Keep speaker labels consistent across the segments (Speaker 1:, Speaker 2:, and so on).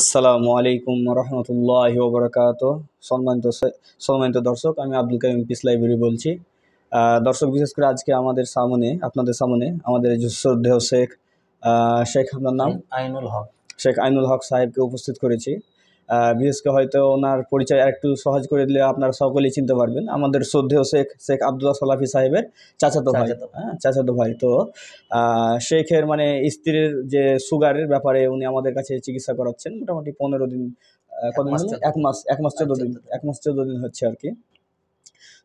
Speaker 1: আসসালামু আলাইকুম রহমতুল্লাহ ওবরাকাত সম্মানিত সম্মানিত দর্শক আমি আব্দুল কালিম পিস লাইব্রেরি বলছি দর্শক বিশেষ করে আজকে আমাদের সামনে আপনাদের সামনে আমাদের শ্রদ্ধেয় শেখ শেখ আপনার নাম আইনুল হক শেখ আইনুল হক সাহেবকে উপস্থিত করেছি বিশেষ করে হয়তো ওনার পরিচয় একটু সহজ করে দিলে আপনারা সকলেই চিনতে পারবেন আমাদের শ্রদ্ধেয় শেখ শেখ আবদুল্লাহ সালাফি সাহেবের চাচাতো ভাই হ্যাঁ চাচাতো ভাই তো শেখের মানে স্ত্রীর যে সুগারের ব্যাপারে উনি আমাদের কাছে চিকিৎসা করাচ্ছেন মোটামুটি পনেরো দিন কদিন এক মাস এক মাস চোদ্দ দিন এক মাস চোদ্দ দিন হচ্ছে আর কি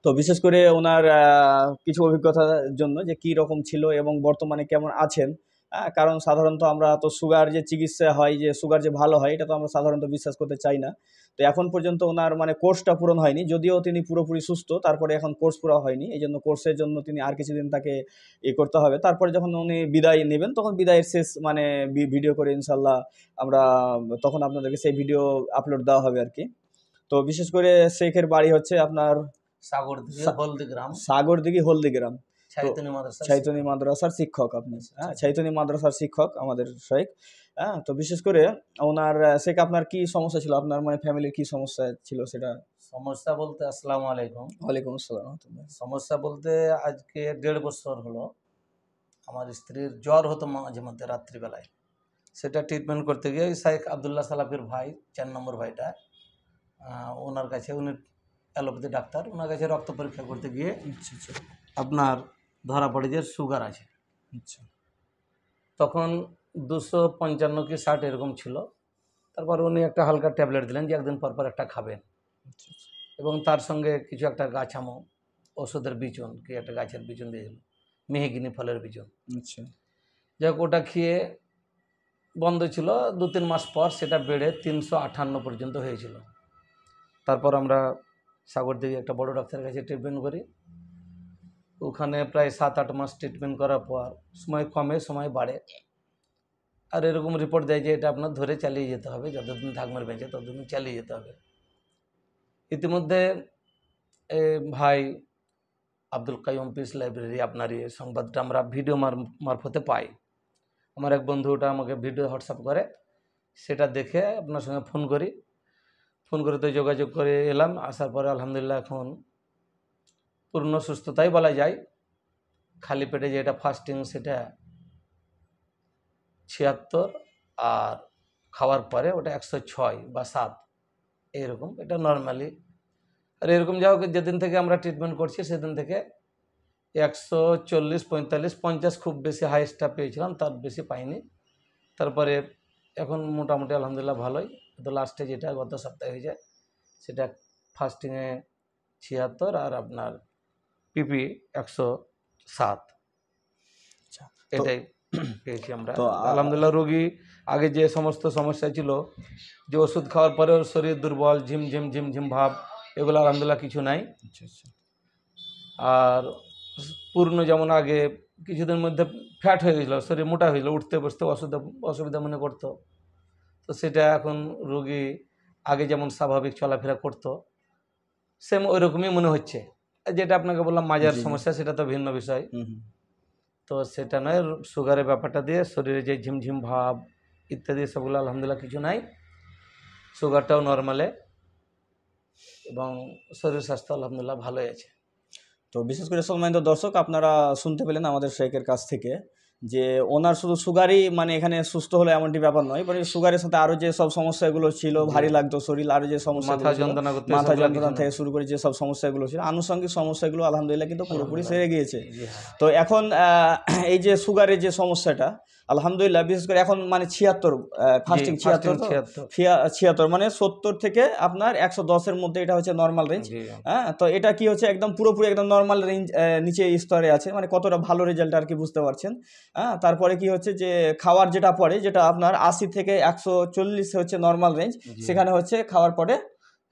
Speaker 1: তো বিশেষ করে ওনার কিছু অভিজ্ঞতার জন্য যে কি রকম ছিল এবং বর্তমানে কেমন আছেন কারণ সাধারণত আমরা তো সুগার যে চিকিৎসা হয় যে সুগার যে ভালো হয় এটা তো আমরা সাধারণত বিশ্বাস করতে চাই না তো এখন পর্যন্ত ওনার মানে কোর্সটা পূরণ হয়নি যদিও তিনি পুরোপুরি সুস্থ তারপরে এখন কোর্স পুরো হয়নি এই জন্য কোর্সের জন্য তিনি আর কিছুদিন তাকে ই করতে হবে তারপরে যখন উনি বিদায় নেবেন তখন বিদায়ের শেষ মানে ভিডিও করে ইনশাল্লাহ আমরা তখন আপনাদেরকে সেই ভিডিও আপলোড দেওয়া হবে আর কি তো বিশেষ করে শেখের বাড়ি হচ্ছে আপনার
Speaker 2: সাগরদিঘি হলদিগ্রাম
Speaker 1: সাগরদিঘি হলদিগ্রাম
Speaker 2: চৈতনী
Speaker 1: মাদ্রাসার শিক্ষক আপনি আচ্ছা। হ্যাঁ চৈতনী মাদ্রাসার শিক্ষক আমাদের শেখ হ্যাঁ তো বিশেষ করে ওনার শেখ আপনার কি সমস্যা ছিল আপনার মানে ফ্যামিলির কি সমস্যা ছিল সেটা
Speaker 2: সমস্যা বলতে আসসালামু আলাইকুম ওয়ালাইকুম আসসালাম সমস্যা বলতে আজকে দেড় বছর হলো আমার স্ত্রীর জ্বর হতো মাঝে মধ্যে রাত্রিবেলায় সেটা ট্রিটমেন্ট করতে গিয়ে ওই শাইখ আবদুল্লাহ সালাফের ভাই চার নম্বর ভাইটা ওনার কাছে উনি অ্যালোপ্যাথি ডাক্তার ওনার কাছে রক্ত পরীক্ষা করতে গিয়ে আচ্ছা, আচ্ছা। আপনার ধরা পড়ে যে সুগার আছে আচ্ছা তখন দুশো পঞ্চান্ন কি ষাট এরকম ছিল তারপর উনি একটা হালকা ট্যাবলেট দিলেন যে একদিন পরপর একটা খাবেন আচ্ছা, আচ্ছা। এবং তার সঙ্গে কিছু একটা গাছামো ওষুধের বিচন কি একটা গাছের বিচন দিয়েছিল মেহেগিনি ফলের বিচন আচ্ছা যাই হোক ওটা খেয়ে বন্ধ ছিল দু তিন মাস পর সেটা বেড়ে তিনশো আঠান্ন পর্যন্ত হয়েছিল তারপর আমরা সাগর দেবী একটা বড় ডাক্তারের কাছে ট্রিটমেন্ট করি ওখানে প্রায় সাত আট মাস ট্রিটমেন্ট করার পর সময় কমে সময় বাড়ে আর এরকম রিপোর্ট দেয় যে এটা আপনার ধরে চালিয়ে যেতে হবে যতদিন ঢাকমার বেঁচে ততদিন চালিয়ে যেতে হবে ইতিমধ্যে ভাই আব্দুল কাইম পিস লাইব্রেরি আপনার এই সংবাদটা আমরা ভিডিও মার মারফতে পাই আমার এক বন্ধুটা আমাকে ভিডিও হোয়াটসঅ্যাপ করে সেটা দেখে আপনার সঙ্গে ফোন করি ফোন করে তো যোগাযোগ করে এলাম আসার পরে আলহামদুলিল্লাহ এখন পূর্ণ সুস্থতাই বলা যায় খালি পেটে যেটা ফাস্টিং সেটা ছিয়াত্তর আর খাওয়ার পরে ওটা একশো ছয় বা সাত এইরকম এটা নর্মালি আর এরকম যা হোক যেদিন থেকে আমরা ট্রিটমেন্ট করছি সেদিন থেকে একশো চল্লিশ পঁয়তাল্লিশ পঞ্চাশ খুব বেশি হাইস্টটা পেয়েছিলাম তার বেশি পাইনি তারপরে এখন মোটামুটি আলহামদুলিল্লাহ ভালোই তো লাস্টে যেটা গত সপ্তাহে হয়েছে সেটা ফার্স্টিংয়ে ছিয়াত্তর আর আপনার পিপি একশো সাত আচ্ছা, এটাই পেয়েছি আমরা আলহামদুলিল্লাহ রোগী আগে যে সমস্ত সমস্যা ছিল যে ওষুধ খাওয়ার পরেও শরীর দুর্বল ঝিম ঝিম ঝিম ঝিম ভাব এগুলো আলহামদুলিল্লাহ কিছু নাই আচ্ছা, আচ্ছা। আর পূর্ণ যেমন আগে কিছুদিন মধ্যে ফ্যাট হয়ে গেছিলো শরীর মোটা হয়ে উঠতে বসতে অসুবিধা অসুবিধা মনে করতো তো সেটা এখন রোগী আগে যেমন স্বাভাবিক চলাফেরা করতো সেম ওই রকমই মনে হচ্ছে যেটা আপনাকে বললাম মাজার সমস্যা সেটা তো ভিন্ন বিষয় তো সেটা নয় সুগারের ব্যাপারটা দিয়ে শরীরে যে ঝিমঝিম ভাব ইত্যাদি সবগুলো আলহামদুলিল্লাহ কিছু নাই সুগারটাও নর্মালে এবং শরীর স্বাস্থ্য আলহামদুলিল্লাহ ভালোই আছে তো বিশেষ করে সম্মানিত দর্শক আপনারা
Speaker 1: শুনতে পেলেন আমাদের শেখের কাছ থেকে যে ওনার শুধু সুগারই মানে এখানে সুস্থ হলো এমনটি ব্যাপার নয় মানে সুগারের সাথে আরও যে সব সমস্যাগুলো ছিল ভারী লাগতো শরীর আরও যে সমস্যা মাথা যন্ত্রণা মাথা যন্ত্রণা থেকে শুরু করে যে সব সমস্যাগুলো ছিল আনুষঙ্গিক সমস্যাগুলো আলহামদুলিল্লাহ কিন্তু পুরোপুরি সেরে গিয়েছে হ্যাঁ। তো এখন এই যে সুগারের যে সমস্যাটা আলহামদুলিল্লাহ বিশেষ করে এখন মানে ছিয়াত্তর ফাস্টিং ছিয়াত্তর ছিয়াত্তর মানে সত্তর থেকে আপনার একশো দশের মধ্যে এটা হচ্ছে নর্মাল রেঞ্জ হ্যাঁ তো এটা কি হচ্ছে একদম পুরোপুরি একদম নর্মাল রেঞ্জ নিচে স্তরে আছে মানে কতটা ভালো রেজাল্ট আর কি বুঝতে পারছেন হ্যাঁ তারপরে কি হচ্ছে যে খাওয়ার যেটা পরে যেটা আপনার আশি থেকে একশো চল্লিশ হচ্ছে নর্মাল রেঞ্জ সেখানে হচ্ছে খাওয়ার পরে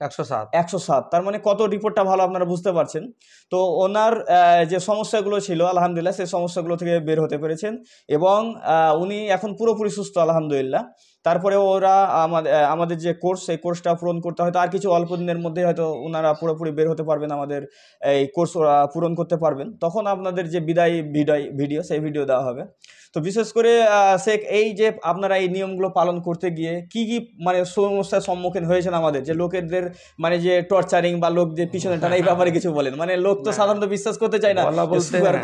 Speaker 1: একশো সাত একশো সাত তার মানে কত রিপোর্টটা ভালো আপনারা বুঝতে পারছেন তো ওনার যে সমস্যাগুলো ছিল আলহামদুলিল্লাহ সেই সমস্যাগুলো থেকে বের হতে পেরেছেন এবং উনি এখন পুরোপুরি সুস্থ আলহামদুলিল্লাহ তারপরে ওরা আমাদের আমাদের যে কোর্স সেই কোর্সটা পূরণ করতে হয়তো আর কিছু অল্প দিনের মধ্যে হয়তো ওনারা পুরোপুরি বের হতে পারবেন আমাদের এই কোর্স ওরা পূরণ করতে পারবেন তখন আপনাদের যে বিদায় বিদায় ভিডিও সেই ভিডিও দেওয়া হবে তো বিশেষ করে শেখ এই যে আপনারা এই নিয়মগুলো পালন করতে গিয়ে কি কি মানে সমস্যার সম্মুখীন হয়েছেন আমাদের যে লোকেদের মানে যে টর্চারিং বা লোক যে পিছনে টানা এই ব্যাপারে কিছু
Speaker 2: বলেন মানে লোক তো সাধারণত বিশ্বাস করতে চায় না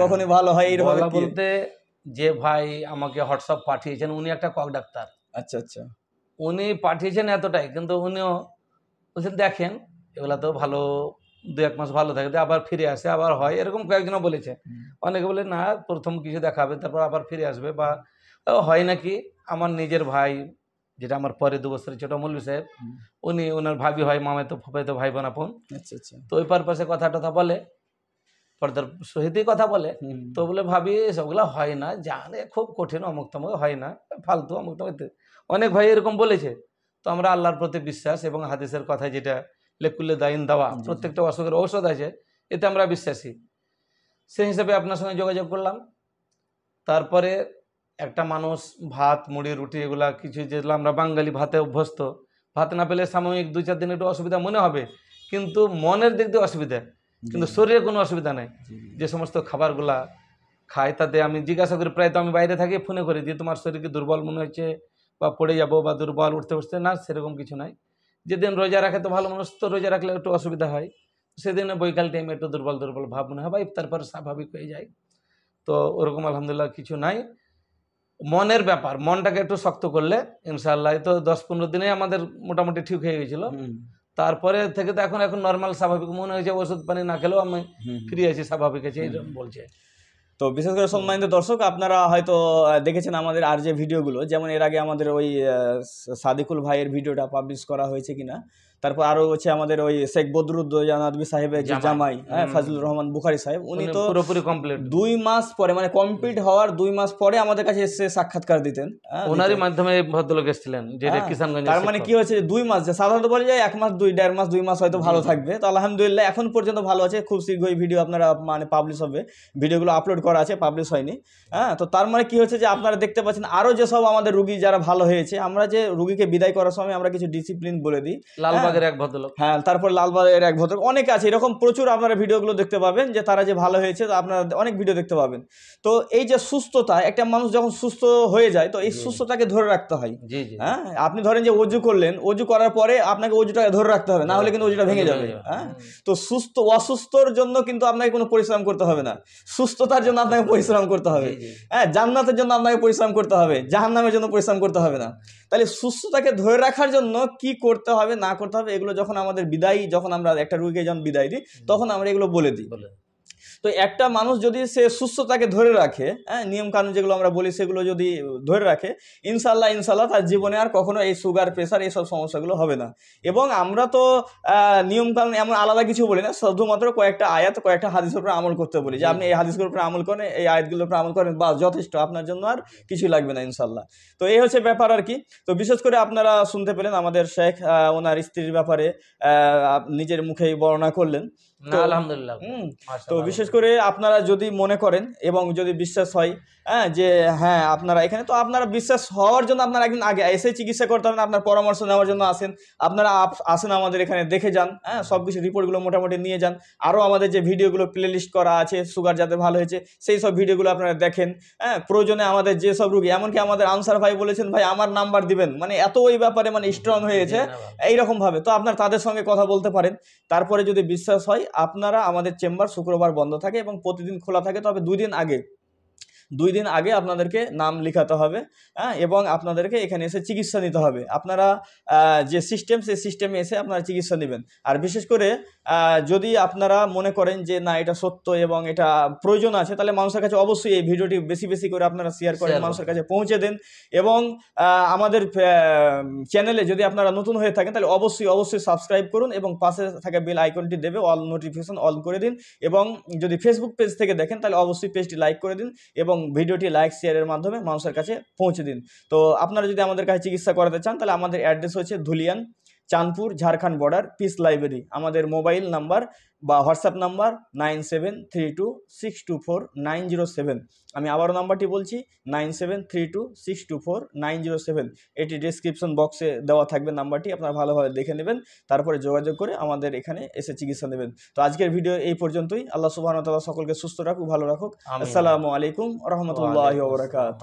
Speaker 2: কখনই ভালো হয় এইরকম বলতে যে ভাই আমাকে হোয়াটসঅ্যাপ পাঠিয়েছেন উনি একটা কক ডাক্তার আচ্ছা আচ্ছা উনি পাঠিয়েছেন এতটাই কিন্তু উনিও বলছেন দেখেন এগুলো তো ভালো দু এক মাস ভালো থাকে আবার ফিরে আসে আবার হয় এরকম কয়েকজনও বলেছে অনেকে বলে না প্রথম কিছু দেখাবে তারপর আবার ফিরে আসবে বা হয় নাকি আমার নিজের ভাই যেটা আমার পরে দু বছরের ছোট মল্লু সাহেব উনি ওনার ভাবি হয় মামে তো ফোপাই তো ভাই বোনা ফোন আচ্ছা আচ্ছা তো ওই পারপাসে কথা টথা বলে পর্দার সহিতই কথা বলে তো বলে ভাবি সবগুলো হয় না জানে খুব কঠিন অমুক তমুক হয় না ফালতু অমুক তমুক অনেক ভাই এরকম বলেছে তো আমরা আল্লাহর প্রতি বিশ্বাস এবং হাদিসের কথা যেটা লেকুল্লে দাইন দেওয়া প্রত্যেকটা অসুখের ঔষধ আছে এতে আমরা বিশ্বাসী সেই হিসাবে আপনার সঙ্গে যোগাযোগ করলাম তারপরে একটা মানুষ ভাত মুড়ি রুটি এগুলা কিছু যেগুলো আমরা বাঙালি ভাতে অভ্যস্ত ভাত না পেলে সাময়িক দুই চার দিন একটু অসুবিধা মনে হবে কিন্তু মনের দিক দিয়ে অসুবিধা কিন্তু শরীরে কোনো অসুবিধা নেই যে সমস্ত খাবারগুলা খাই তাতে আমি জিজ্ঞাসা করি প্রায় তো আমি বাইরে থাকি ফোনে করি যে তোমার শরীর কি দুর্বল মনে হচ্ছে বা পড়ে যাব বা দুর্বল উঠতে বসতে না সেরকম কিছু নাই যেদিন রোজা রাখে তো ভালো মানুষ তো রোজা রাখলে একটু অসুবিধা হয় সেদিন বৈকাল টাইমে একটু দুর্বল দুর্বল ভাব মনে হয় বা ইফতার পর স্বাভাবিক হয়ে যায় তো ওরকম আলহামদুলিল্লাহ কিছু নাই মনের ব্যাপার মনটাকে একটু শক্ত করলে ইনশাআল্লাহ তো দশ পনেরো দিনে আমাদের মোটামুটি ঠিক হয়ে গেছিল তারপরে থেকে তো এখন এখন নর্মাল স্বাভাবিক মনে হয়েছে ওষুধ পানি না খেলেও আমি ফ্রি আছি স্বাভাবিক আছে এইরকম বলছে তো
Speaker 1: বিশেষ করে সম্মানিত দর্শক আপনারা হয়তো দেখেছেন আমাদের আর যে ভিডিওগুলো যেমন এর আগে আমাদের ওই সাদিকুল ভাইয়ের ভিডিওটা পাবলিশ করা হয়েছে কিনা তারপর আরো হচ্ছে আমাদের ওই শেখ বদরুদ্দোজান আদবি সাহেবের যে জামাই হ্যাঁ ফাজলুর রহমান বুখারি সাহেব উনি তো পুরোপুরি কমপ্লিট দুই মাস পরে মানে কমপ্লিট হওয়ার দুই মাস পরে আমাদের কাছে এসে সাক্ষাৎকার দিতেন হ্যাঁ, ওনারই
Speaker 2: মাধ্যমে ভদ্রলোক এসেছিলেন যেটা হ্যাঁ, কিষানগঞ্জ তার মানে কি
Speaker 1: হয়েছে দুই মাস যে সাধারণত বলে যায় এক মাস দুই দেড় মাস দুই মাস হয়তো ভালো থাকবে তো আলহামদুলিল্লাহ এখন পর্যন্ত ভালো আছে খুব শীঘ্রই ভিডিও আপনারা মানে পাবলিশ হবে ভিডিওগুলো আপলোড করা আছে পাবলিশ হয়নি হ্যাঁ তো তার মানে কি হচ্ছে যে আপনারা দেখতে পাচ্ছেন আরও যেসব আমাদের রুগী যারা ভালো হয়েছে আমরা যে রুগীকে বিদায় করার সময় আমরা কিছু ডিসিপ্লিন বলে দিই লাল লালবাগের হ্যাঁ। এক ভদ্রলোক হ্যাঁ তারপর লালবাগের এক ভদ্রলোক অনেক আছে এরকম প্রচুর আপনারা ভিডিওগুলো দেখতে পাবেন যে তারা যে ভালো হয়েছে আপনারা অনেক ভিডিও দেখতে পাবেন তো এই যে সুস্থতা একটা মানুষ যখন সুস্থ হয়ে যায় তো এই সুস্থতাকে ধরে রাখতে হয় হ্যাঁ আপনি ধরেন যে অজু করলেন অজু করার পরে আপনাকে অজুটাকে ধরে রাখতে হবে না হলে কিন্তু অজুটা ভেঙে যাবে হ্যাঁ তো সুস্থ অসুস্থর জন্য কিন্তু আপনাকে কোনো পরিশ্রম করতে হবে না সুস্থতার জন্য আপনাকে পরিশ্রম করতে হবে হ্যাঁ জান্নাতের জন্য আপনাকে পরিশ্রম করতে হবে জাহান্নামের জন্য পরিশ্রম করতে হবে না তাহলে সুস্থতাকে ধরে রাখার জন্য কি করতে হবে না করতে হবে এগুলো যখন আমাদের বিদায়ী যখন আমরা একটা রুগীকে যখন বিদায় দিই তখন আমরা এগুলো বলে দিই তো একটা মানুষ যদি সে সুস্থতাকে ধরে রাখে হ্যাঁ নিয়মকানুন যেগুলো আমরা বলি সেগুলো যদি ধরে রাখে ইনশাল্লাহ ইনশাল্লাহ তার জীবনে আর কখনো এই সুগার প্রেশার এইসব সমস্যাগুলো হবে না এবং আমরা তো নিয়মকানুন এমন আলাদা কিছু বলি না শুধুমাত্র কয়েকটা আয়াত কয়েকটা হাদিসের উপরে আমল করতে বলি যে আপনি এই হাদিসগুলোর উপরে আমল করেন এই আয়াতগুলোর উপরে আমল করেন বা যথেষ্ট আপনার জন্য আর কিছু লাগবে না ইনশাল্লাহ তো এই হচ্ছে ব্যাপার আর কি তো বিশেষ করে আপনারা শুনতে পেলেন আমাদের শেখ ওনার স্ত্রীর ব্যাপারে নিজের মুখেই বর্ণনা করলেন তো বিশেষ করে আপনারা যদি মনে করেন এবং যদি বিশ্বাস হয় হ্যাঁ যে হ্যাঁ আপনারা এখানে তো আপনারা বিশ্বাস হওয়ার জন্য আপনারা একদিন আগে এসে চিকিৎসা করতে হবেন আপনার পরামর্শ নেওয়ার জন্য আসেন আপনারা আসেন আমাদের এখানে দেখে যান হ্যাঁ সব কিছু রিপোর্টগুলো মোটামুটি নিয়ে যান আরও আমাদের যে ভিডিওগুলো প্লে লিস্ট করা আছে সুগার যাতে ভালো হয়েছে সেই সব ভিডিওগুলো আপনারা দেখেন হ্যাঁ প্রয়োজনে আমাদের যেসব রুগী এমনকি আমাদের আনসার ভাই বলেছেন ভাই আমার নাম্বার দিবেন মানে এত ওই ব্যাপারে মানে স্ট্রং হয়েছে এইরকমভাবে তো আপনার তাদের সঙ্গে কথা বলতে পারেন তারপরে যদি বিশ্বাস হয় আপনারা আমাদের চেম্বার শুক্রবার বন্ধ থাকে এবং প্রতিদিন খোলা থাকে তবে দুই দিন আগে দুই দিন আগে আপনাদেরকে নাম লেখাতে হবে হ্যাঁ এবং আপনাদেরকে এখানে এসে চিকিৎসা নিতে হবে আপনারা যে সিস্টেম সেই সিস্টেমে এসে আপনারা চিকিৎসা নেবেন আর বিশেষ করে যদি আপনারা মনে করেন যে না এটা সত্য এবং এটা প্রয়োজন আছে তাহলে মানুষের কাছে অবশ্যই এই ভিডিওটি বেশি বেশি করে আপনারা শেয়ার করেন মানুষের কাছে পৌঁছে দেন এবং আমাদের চ্যানেলে যদি আপনারা নতুন হয়ে থাকেন তাহলে অবশ্যই অবশ্যই সাবস্ক্রাইব করুন এবং পাশে থাকা বেল আইকনটি দেবে অল নোটিফিকেশন অল করে দিন এবং যদি ফেসবুক পেজ থেকে দেখেন তাহলে অবশ্যই পেজটি লাইক করে দিন এবং ভিডিওটি লাইক শেয়ারের মাধ্যমে মানুষের কাছে পৌঁছে দিন তো আপনারা যদি আমাদের কাছে চিকিৎসা করাতে চান তাহলে আমাদের অ্যাড্রেস হচ্ছে Dhulian Chandpur Jharkhand border peace library আমাদের মোবাইল নাম্বার বা WhatsApp number nine seven three two six two four nine zero seven আমি আবারও নাম্বারটি বলছি nine seven three two six two four nine zero seven এটি ডিসক্রিপশন বক্সে দেওয়া থাকবে নাম্বারটি আপনারা ভালোভাবে দেখে নেবেন তারপরে যোগাযোগ করে আমাদের এখানে এসে চিকিৎসা নেবেন তো আজকের ভিডিও এই পর্যন্তই আল্লাহ সুবাহ সকলকে সুস্থ রাখুক ভালো রাখুক আসসালামু আলাইকুম রহমতুল্লাহ বরাকাত